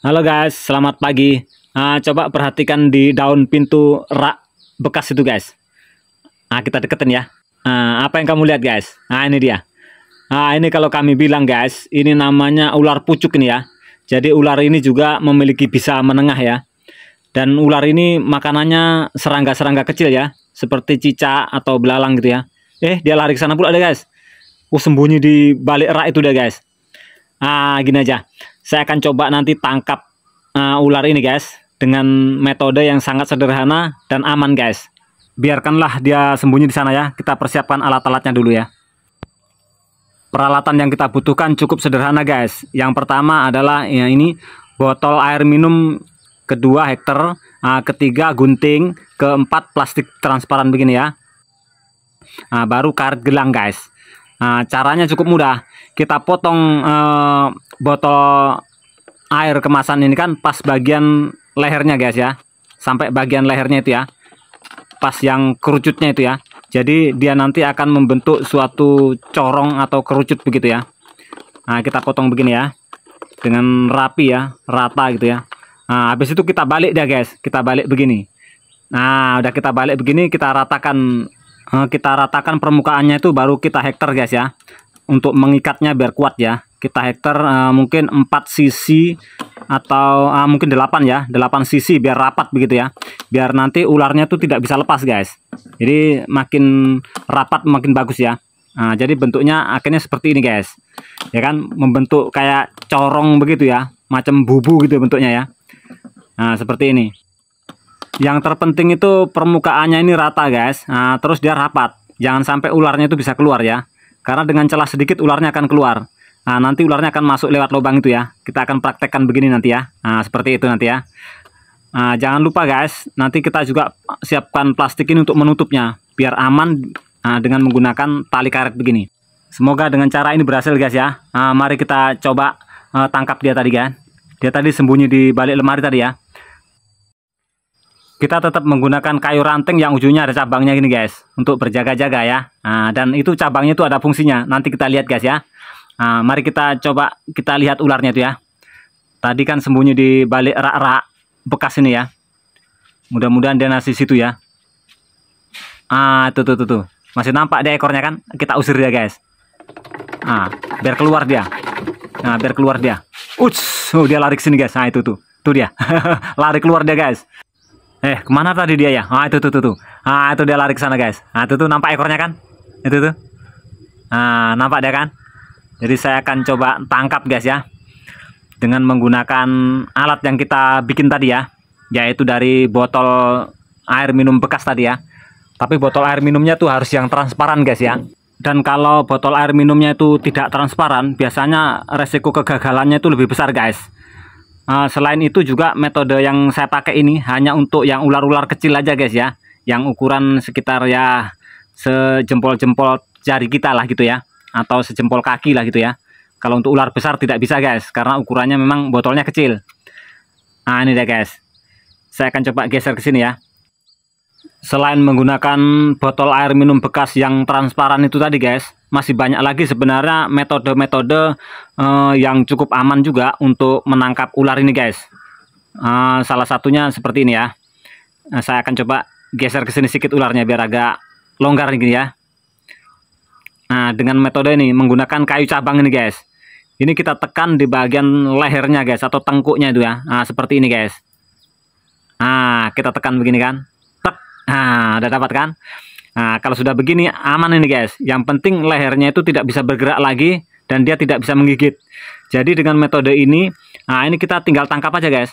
Halo guys, selamat pagi. Nah, coba perhatikan di daun pintu rak bekas itu guys. Nah, kita deketin ya. Nah, apa yang kamu lihat guys? Nah, ini dia. Nah, ini kalau kami bilang guys, ini namanya ular pucuk ini ya. Jadi ular ini juga memiliki bisa menengah ya. Dan ular ini makanannya serangga-serangga kecil ya. Seperti cicak atau belalang gitu ya. Eh, dia lari ke sana pula deh guys. Oh, sembunyi di balik rak itu deh guys. Ah, gini aja saya akan coba nanti tangkap uh, ular ini guys dengan metode yang sangat sederhana dan aman guys biarkanlah dia sembunyi di sana ya kita persiapkan alat-alatnya dulu ya peralatan yang kita butuhkan cukup sederhana guys yang pertama adalah ya ini botol air minum kedua hektar uh, ah, ketiga gunting keempat plastik transparan begini ya nah, baru karet gelang guys Nah, caranya cukup mudah. Kita potong eh, botol air kemasan ini kan pas bagian lehernya guys ya. Sampai bagian lehernya itu ya. Pas yang kerucutnya itu ya. Jadi dia nanti akan membentuk suatu corong atau kerucut begitu ya. Nah, kita potong begini ya. Dengan rapi ya, rata gitu ya. Nah, habis itu kita balik dia guys. Kita balik begini. Nah, udah kita balik begini kita ratakan Eh, kita ratakan permukaannya itu baru kita hektar guys ya untuk mengikatnya biar kuat ya kita hektar uh, mungkin 4 sisi atau uh, mungkin 8 ya 8 sisi biar rapat begitu ya biar nanti ularnya tuh tidak bisa lepas guys jadi makin rapat makin bagus ya nah, jadi bentuknya akhirnya seperti ini guys ya kan membentuk kayak corong begitu ya macam bubu gitu bentuknya ya nah seperti ini yang terpenting itu permukaannya ini rata guys nah, terus dia rapat jangan sampai ularnya itu bisa keluar ya karena dengan celah sedikit ularnya akan keluar nah nanti ularnya akan masuk lewat lubang itu ya kita akan praktekkan begini nanti ya nah seperti itu nanti ya nah, jangan lupa guys nanti kita juga siapkan plastik ini untuk menutupnya biar aman nah, dengan menggunakan tali karet begini semoga dengan cara ini berhasil guys ya nah, mari kita coba uh, tangkap dia tadi kan dia tadi sembunyi di balik lemari tadi ya kita tetap menggunakan kayu ranting yang ujungnya ada cabangnya gini guys untuk berjaga-jaga ya nah, dan itu cabangnya itu ada fungsinya nanti kita lihat guys ya nah, mari kita coba kita lihat ularnya itu ya tadi kan sembunyi di balik rak-rak bekas ini ya mudah-mudahan dia nasi situ ya ah tuh tuh tuh tuh masih nampak dia ekornya kan kita usir dia guys nah biar keluar dia nah biar keluar dia Uts, oh dia lari ke sini guys nah itu tuh tuh dia lari keluar dia guys Eh, kemana tadi dia ya? Ah, itu tuh tuh tuh. Ah, itu dia lari ke sana, guys. Ah, itu tuh nampak ekornya kan? Itu tuh. Nah, nampak dia kan? Jadi saya akan coba tangkap, guys ya. Dengan menggunakan alat yang kita bikin tadi ya, yaitu dari botol air minum bekas tadi ya. Tapi botol air minumnya tuh harus yang transparan, guys ya dan kalau botol air minumnya itu tidak transparan biasanya resiko kegagalannya itu lebih besar guys Eh, selain itu juga metode yang saya pakai ini hanya untuk yang ular-ular kecil aja guys ya. Yang ukuran sekitar ya sejempol-jempol jari kita lah gitu ya. Atau sejempol kaki lah gitu ya. Kalau untuk ular besar tidak bisa guys. Karena ukurannya memang botolnya kecil. Nah ini deh guys. Saya akan coba geser ke sini ya. Selain menggunakan botol air minum bekas yang transparan itu tadi guys masih banyak lagi sebenarnya metode-metode uh, yang cukup aman juga untuk menangkap ular ini guys uh, salah satunya seperti ini ya uh, saya akan coba geser ke sini sedikit ularnya biar agak longgar gini ya nah dengan metode ini menggunakan kayu cabang ini guys ini kita tekan di bagian lehernya guys atau tengkuknya itu ya nah, seperti ini guys nah kita tekan begini kan Tek. nah udah dapat kan Nah, kalau sudah begini aman ini guys. Yang penting lehernya itu tidak bisa bergerak lagi dan dia tidak bisa menggigit. Jadi dengan metode ini, nah ini kita tinggal tangkap aja guys.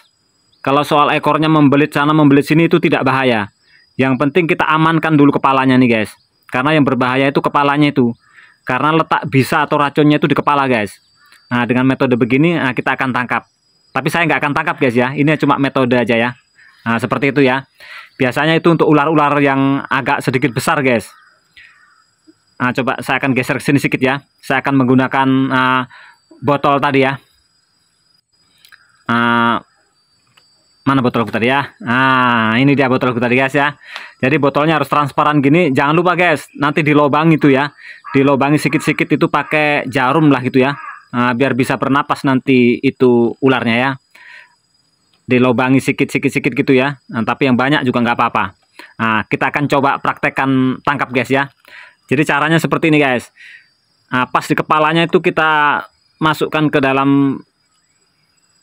Kalau soal ekornya membelit sana membelit sini itu tidak bahaya. Yang penting kita amankan dulu kepalanya nih guys. Karena yang berbahaya itu kepalanya itu. Karena letak bisa atau racunnya itu di kepala guys. Nah, dengan metode begini nah, kita akan tangkap. Tapi saya nggak akan tangkap guys ya. Ini cuma metode aja ya. Nah, seperti itu ya. Biasanya itu untuk ular-ular yang agak sedikit besar, guys. Nah, coba saya akan geser ke sini sedikit ya. Saya akan menggunakan uh, botol tadi ya. Uh, mana botolku tadi ya? Nah, ini dia botolku tadi guys ya. Jadi botolnya harus transparan gini. Jangan lupa guys, nanti di lubang itu ya. di lubangi sedikit-sedikit itu pakai jarum lah gitu ya. Nah, biar bisa bernapas nanti itu ularnya ya dilobangi sikit-sikit-sikit gitu ya. Nah, tapi yang banyak juga nggak apa-apa. Nah, kita akan coba praktekkan tangkap guys ya. Jadi caranya seperti ini guys. Nah, pas di kepalanya itu kita masukkan ke dalam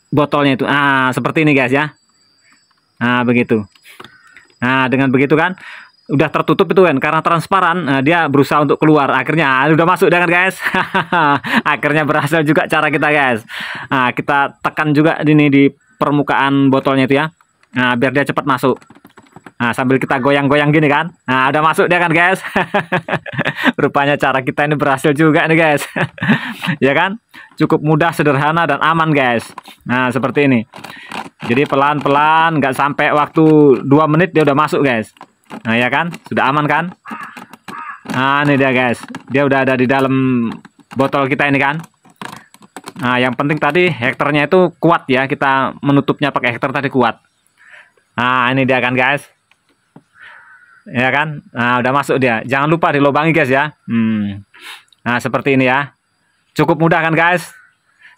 botolnya itu. Nah, seperti ini guys ya. Nah, begitu. Nah, dengan begitu kan udah tertutup itu kan karena transparan nah, dia berusaha untuk keluar akhirnya ah, udah masuk dengan guys akhirnya berhasil juga cara kita guys nah kita tekan juga ini di permukaan botolnya itu ya. Nah, biar dia cepat masuk. Nah, sambil kita goyang-goyang gini kan. Nah, ada masuk dia kan, guys. Rupanya cara kita ini berhasil juga nih, guys. ya kan? Cukup mudah, sederhana dan aman, guys. Nah, seperti ini. Jadi pelan-pelan, nggak sampai waktu 2 menit dia udah masuk, guys. Nah, ya kan? Sudah aman kan? Nah, ini dia, guys. Dia udah ada di dalam botol kita ini kan. Nah, yang penting tadi hektarnya itu kuat ya. Kita menutupnya pakai hektar tadi kuat. Nah, ini dia kan guys. Ya kan? Nah, udah masuk dia. Jangan lupa dilobangi, guys ya. Hmm. Nah, seperti ini ya. Cukup mudah kan guys?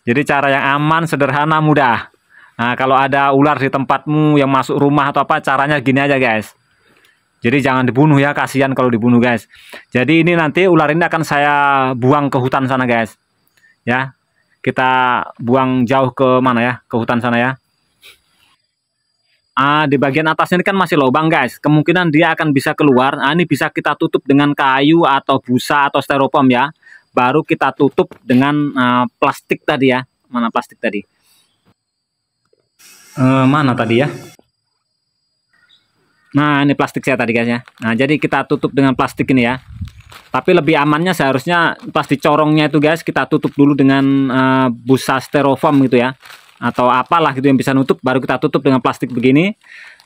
Jadi cara yang aman, sederhana, mudah. Nah, kalau ada ular di tempatmu yang masuk rumah atau apa, caranya gini aja guys. Jadi jangan dibunuh ya, kasihan kalau dibunuh guys. Jadi ini nanti ular ini akan saya buang ke hutan sana guys. Ya, kita buang jauh ke mana ya ke hutan sana ya Ah, di bagian atas ini kan masih lubang guys kemungkinan dia akan bisa keluar nah, ini bisa kita tutup dengan kayu atau busa atau styrofoam ya baru kita tutup dengan uh, plastik tadi ya mana plastik tadi uh, mana tadi ya Nah, ini plastik saya tadi guys ya. Nah, jadi kita tutup dengan plastik ini ya. Tapi lebih amannya seharusnya plastik corongnya itu guys, kita tutup dulu dengan uh, busa styrofoam gitu ya. Atau apalah gitu yang bisa nutup, baru kita tutup dengan plastik begini.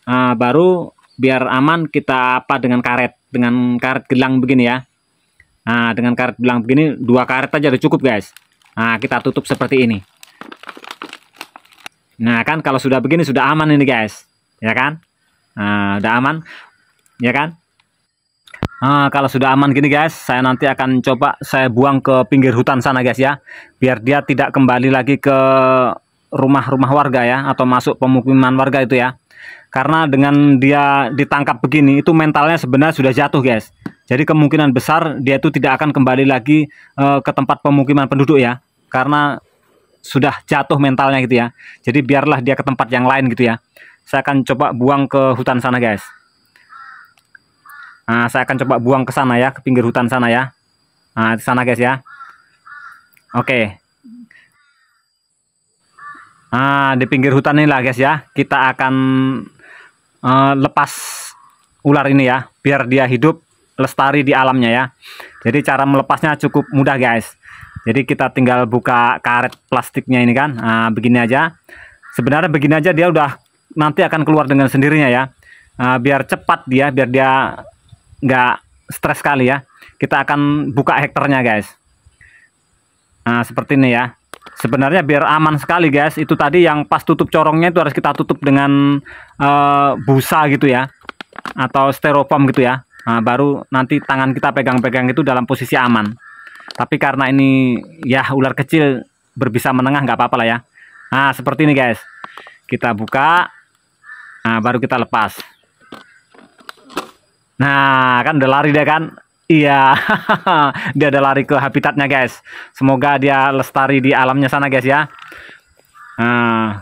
Uh, baru biar aman kita apa dengan karet, dengan karet gelang begini ya. Nah, dengan karet gelang begini, dua karet aja udah cukup guys. Nah, kita tutup seperti ini. Nah, kan kalau sudah begini sudah aman ini guys. Ya kan? Nah, udah aman, ya kan? Nah, kalau sudah aman gini guys, saya nanti akan coba saya buang ke pinggir hutan sana guys ya, biar dia tidak kembali lagi ke rumah-rumah warga ya, atau masuk pemukiman warga itu ya. Karena dengan dia ditangkap begini, itu mentalnya sebenarnya sudah jatuh guys. Jadi kemungkinan besar dia itu tidak akan kembali lagi e, ke tempat pemukiman penduduk ya, karena sudah jatuh mentalnya gitu ya. Jadi biarlah dia ke tempat yang lain gitu ya saya akan coba buang ke hutan sana guys nah saya akan coba buang ke sana ya ke pinggir hutan sana ya nah di sana guys ya oke nah di pinggir hutan inilah guys ya kita akan uh, lepas ular ini ya biar dia hidup lestari di alamnya ya jadi cara melepasnya cukup mudah guys jadi kita tinggal buka karet plastiknya ini kan nah, begini aja sebenarnya begini aja dia udah nanti akan keluar dengan sendirinya ya uh, biar cepat dia biar dia nggak stres sekali ya kita akan buka hektarnya guys nah seperti ini ya sebenarnya biar aman sekali guys itu tadi yang pas tutup corongnya itu harus kita tutup dengan uh, busa gitu ya atau styrofoam gitu ya nah, baru nanti tangan kita pegang-pegang itu dalam posisi aman tapi karena ini ya ular kecil berbisa menengah nggak apa-apa lah ya nah seperti ini guys kita buka Nah, baru kita lepas. Nah, kan udah lari dia kan? Iya, dia udah lari ke habitatnya, guys. Semoga dia lestari di alamnya sana, guys ya. Nah,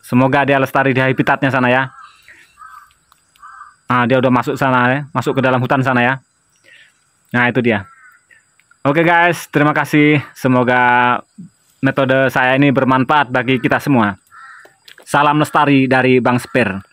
semoga dia lestari di habitatnya sana ya. Nah, dia udah masuk sana ya, masuk ke dalam hutan sana ya. Nah, itu dia. Oke guys, terima kasih. Semoga metode saya ini bermanfaat bagi kita semua. Salam lestari dari Bang Spir.